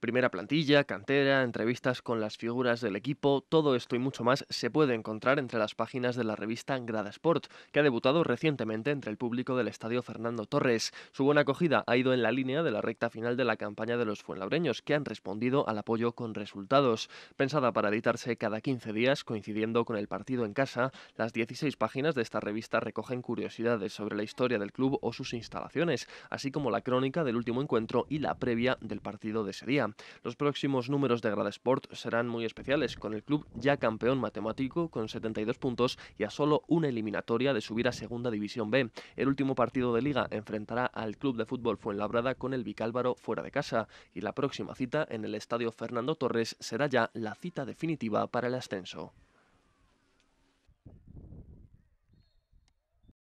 Primera plantilla, cantera, entrevistas con las figuras del equipo, todo esto y mucho más se puede encontrar entre las páginas de la revista Grada Sport, que ha debutado recientemente entre el público del estadio Fernando Torres. Su buena acogida ha ido en la línea de la recta final de la campaña de los fuenlabreños, que han respondido al apoyo con resultados. Pensada para editarse cada 15 días, coincidiendo con el partido en casa, las 16 páginas de esta revista recogen curiosidades sobre la historia del club o sus instalaciones, así como la crónica del último encuentro y la previa del partido de ese día. Los próximos números de Grada Sport serán muy especiales, con el club ya campeón matemático con 72 puntos y a solo una eliminatoria de subir a Segunda División B. El último partido de Liga enfrentará al club de fútbol Fuenlabrada con el Vicálvaro fuera de casa y la próxima cita en el estadio Fernando Torres será ya la cita definitiva para el ascenso.